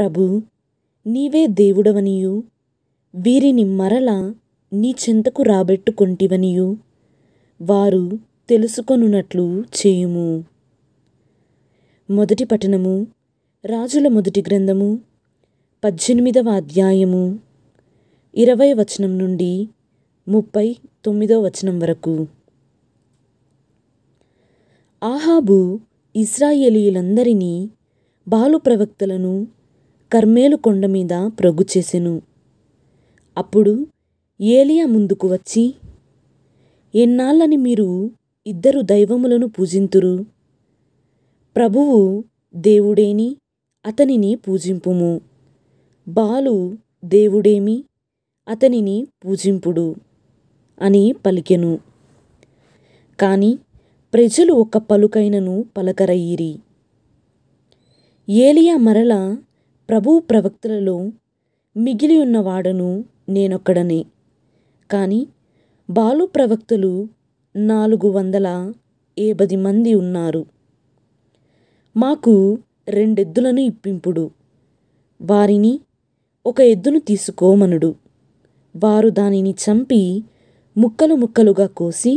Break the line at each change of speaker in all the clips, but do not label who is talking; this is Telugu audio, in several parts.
ప్రభు నీవే దేవుడవనియు వీరిని మరల నీ చింతకు రాబెట్టుకొంటివనియు వారు తెలుసుకొనున్నట్లు చేయుము మొదటి పఠనము రాజుల మొదటి గ్రంథము పద్దెనిమిదవ అధ్యాయము ఇరవై వచనం నుండి ముప్పై తొమ్మిదవ వచనం వరకు ఆహాబు ఇస్రాయేలీలందరినీ బాలు ప్రవక్తలను కర్మేలు కొండ మీద ప్రొగుచేసెను చేసెను అప్పుడు ఏలియా ముందుకు వచ్చి ఎన్నాళ్ళని మీరు ఇద్దరు దైవములను పూజింతురు ప్రభువు దేవుడేని అతనిని పూజింపుము బాలు దేవుడేమి అతనిని పూజింపుడు అని పలికెను కాని ప్రజలు ఒక పలుకైనను పలకరయ్యిరి ఏలియా మరల ప్రభువు ప్రవక్తలలో మిగిలి ఉన్నవాడను నేనొక్కడనే కానీ బాలు ప్రవక్తలు నాలుగు వందల ఏబది మంది ఉన్నారు మాకు రెండెద్దులను ఇప్పింపుడు వారిని ఒక ఎద్దును తీసుకోమనుడు వారు దానిని చంపి ముక్కలు ముక్కలుగా కోసి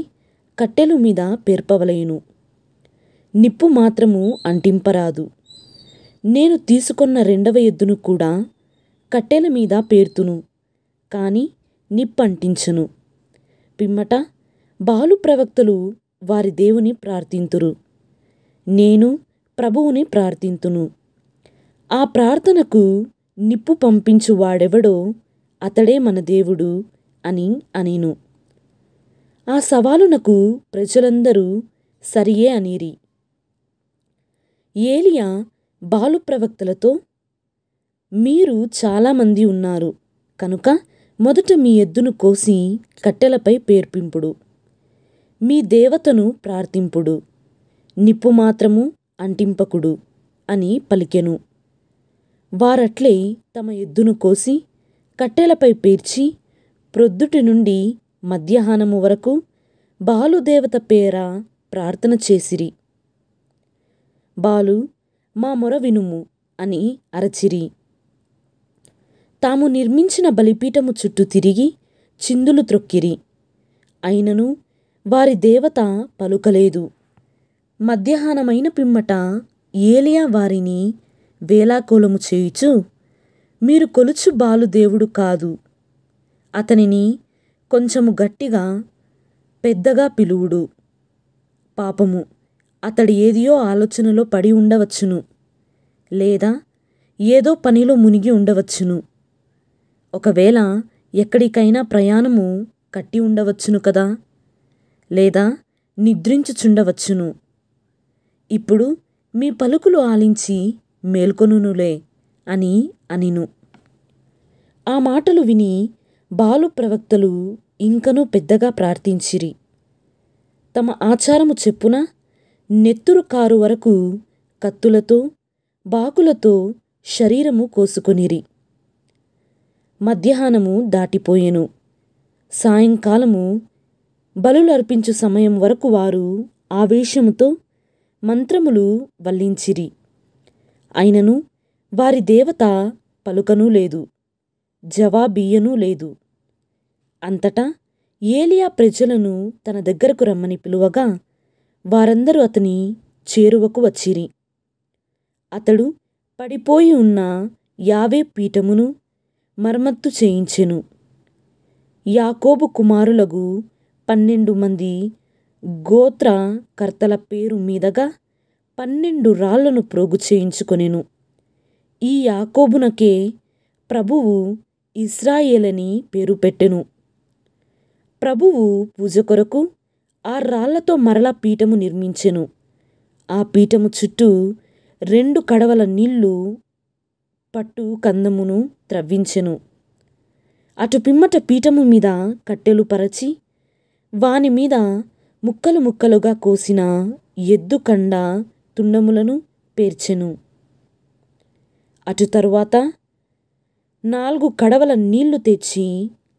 కట్టెలు మీద పేర్పవలయును నిప్పు మాత్రము అంటింపరాదు నేను తీసుకున్న రెండవ ఎద్దును కూడా కట్టెల మీద పేర్తును కాని నిప్పంటించును పిమ్మట బాలు ప్రవక్తలు వారి దేవుని ప్రార్థింతురు నేను ప్రభువుని ప్రార్థింతును ఆ ప్రార్థనకు నిప్పు పంపించు వాడెవడో అతడే మన దేవుడు అని అనేను ఆ సవాలునకు ప్రజలందరూ సరియే అనిరి ఏలియా బాలు ప్రవక్తలతో మీరు చాలామంది ఉన్నారు కనుక మొదట మీ ఎద్దును కోసి కట్టెలపై పేర్పింపుడు మీ దేవతను ప్రార్థింపుడు నిప్పు మాత్రము అంటింపకుడు అని పలికెను వారట్లే తమ ఎద్దును కోసి కట్టెలపై పేర్చి ప్రొద్దుటి నుండి మధ్యాహ్నము వరకు బాలుదేవత పేర ప్రార్థన చేసిరి బాలు మా మొర వినుము అని అరచిరి తాము నిర్మించిన బలిపీఠము చుట్టూ తిరిగి చిందులు త్రొక్కిరి అయినను వారి దేవత పలుకలేదు మధ్యాహ్నమైన పిమ్మట ఏలియా వారిని వేలాకోలము చేయుచు మీరు కొలుచు బాలు దేవుడు కాదు అతనిని కొంచెము గట్టిగా పెద్దగా పిలువుడు పాపము అతడు ఏదియో ఆలోచనలో పడి ఉండవచ్చును లేదా ఏదో పనిలో మునిగి ఉండవచ్చును ఒకవేళ ఎక్కడికైనా ప్రయాణము కట్టి ఉండవచ్చును కదా లేదా నిద్రించుచుండవచ్చును ఇప్పుడు మీ పలుకులు ఆలించి మేల్కొనునులే అని అనిను ఆ మాటలు విని బాలు ప్రవక్తలు ఇంకనూ పెద్దగా ప్రార్థించిరి తమ ఆచారము చెప్పున నెత్తురు కారు వరకు కత్తులతో బాకులతో శరీరము కోసుకొనిరి మధ్యాహ్నము దాటిపోయెను సాయంకాలము బలులర్పించు సమయం వరకు వారు ఆవేశముతో మంత్రములు వల్లించిరి అయినను వారి దేవత పలుకనూ లేదు జవాబీయనూ లేదు అంతటా ఏలియా ప్రజలను తన దగ్గరకు రమ్మని పిలువగా వారందరూ అతని చేరువకు వచ్చిరి అతడు పడిపోయి ఉన్న యావే పీఠమును మరమ్మత్తు చేయించెను యాకోబు కుమారులగు పన్నెండు మంది గోత్రకర్తల పేరు మీదగా పన్నెండు రాళ్లను ప్రోగు చేయించుకొనెను ఈ యాకోబునకే ప్రభువు ఇస్రాయేలని పేరు పెట్టెను ప్రభువు పూజ కొరకు ఆ రాళ్లతో మరలా పీఠము నిర్మించెను ఆ పీఠము చుట్టూ రెండు కడవల నీళ్లు పట్టు కందమును త్రవ్వించెను అటు పిమ్మట పీఠము మీద కట్టెలు పరచి వాని మీద ముక్కలు ముక్కలుగా కోసిన ఎద్దు కండ తుండములను పేర్చెను అటు తరువాత నాలుగు కడవల నీళ్లు తెచ్చి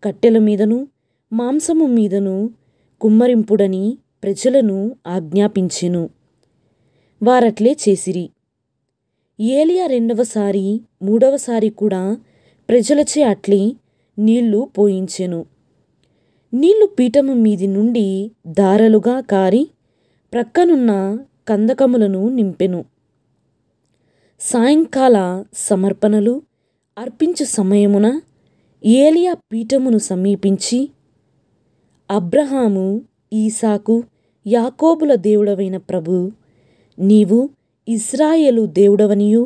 కట్టెల మీదను మాంసము మీదను కుమ్మరింపుడని ప్రజలను ఆజ్ఞాపించెను వారట్లే చేసిరి ఏలియా రెండవసారి మూడవసారి కూడా ప్రజలచే అట్లే నీళ్లు పోయించెను నీళ్లు పీఠము మీది నుండి దారలుగా కారి ప్రక్కనున్న కందకములను నింపెను సాయంకాల సమర్పణలు అర్పించు సమయమున ఏలియా పీఠమును సమీపించి అబ్రహాము ఈసాకు యాకోబుల దేవుడవైన ప్రభు నీవు ఇస్రాయేలు దేవుడవనియు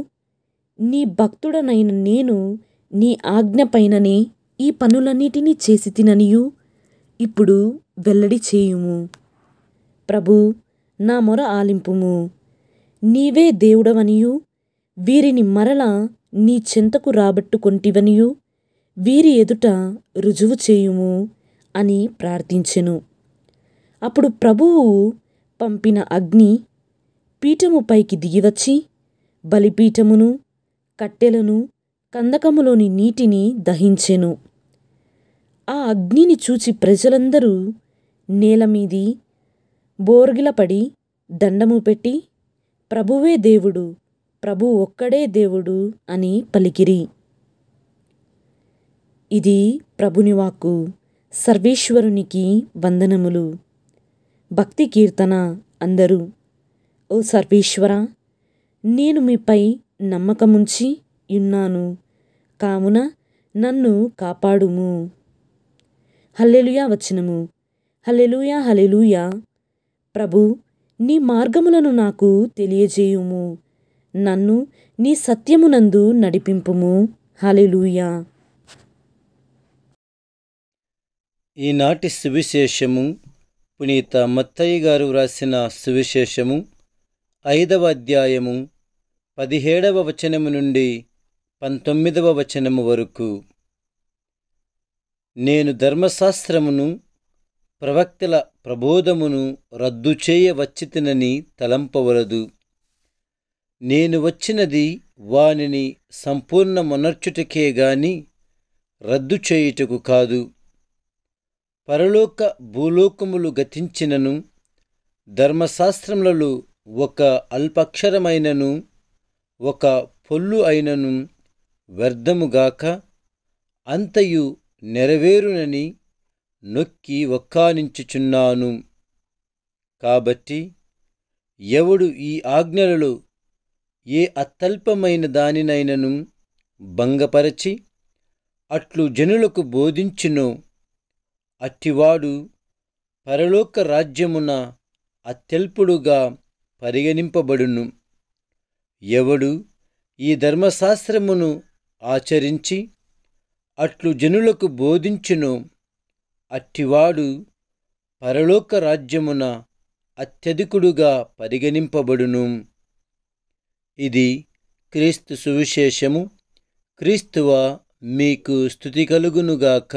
నీ భక్తుడనైన నేను నీ ఆజ్ఞ పైననే ఈ పనులన్నిటినీ చేసి తిననియు ఇప్పుడు వెల్లడి చేయుము ప్రభు నా మొర ఆలింపుము నీవే దేవుడవనియు వీరిని మరల నీ చెంతకు రాబట్టుకొంటివనియు వీరి ఎదుట రుజువు చేయుము అని ప్రార్థించెను అప్పుడు ప్రభువు పంపిన అగ్ని పీఠము పైకి దిగివచ్చి బలిపీఠమును కట్టెలను కందకములోని నీటిని దహించెను ఆ అగ్నిని చూచి ప్రజలందరూ నేలమీది బోర్గిలపడి దండము పెట్టి ప్రభువే దేవుడు ప్రభు ఒక్కడే దేవుడు అని పలికిరి ఇది ప్రభునివాకు సర్వేశ్వరునికి వందనములు భక్తి కీర్తన అందరూ ఓ సర్వేశ్వర నేను మీపై నమ్మకముంచి ఉన్నాను కావున నన్ను కాపాడుము హల్లెలుయా వచనము హల్లెలుయా హలెలుయా ప్రభు నీ మార్గములను నాకు తెలియజేయుము నన్ను నీ సత్యమునందు నడిపింపుము హలెలుయా
ఈనాటి సువిశేషము పునీత మత్తయ్య గారు వ్రాసిన సువిశేషము ఐదవ అధ్యాయము పదిహేడవ వచనము నుండి పంతొమ్మిదవ వచనము వరకు నేను ధర్మశాస్త్రమును ప్రవక్తల ప్రబోధమును రద్దు చేయవచ్చితినని తలంపవలదు నేను వచ్చినది వానిని సంపూర్ణమునర్చుటకే గాని రద్దు చేయుటకు కాదు పరలోక భూలోకములు గతించినను ధర్మశాస్త్రములలో ఒక అల్పక్షరమైనను ఒక పొల్లు అయినను వ్యర్థముగాక అంతయు నెరవేరునని నొక్కి ఒక్కానించుచున్నాను కాబట్టి ఎవడు ఈ ఆజ్ఞలలో ఏ అత్యల్పమైన దానినైనను భంగపరచి అట్లు జనులకు బోధించునో అట్టివాడు పరలోక రాజ్యమున అత్యల్పుడుగా పరిగణింపబడును ఎవడు ఈ ధర్మశాస్త్రమును ఆచరించి అట్లు జనులకు బోధించును అట్టివాడు పరలోక రాజ్యమున అత్యధికుడుగా పరిగణింపబడును ఇది క్రీస్తు సువిశేషము క్రీస్తువ మీకు స్థుతి కలుగునుగాక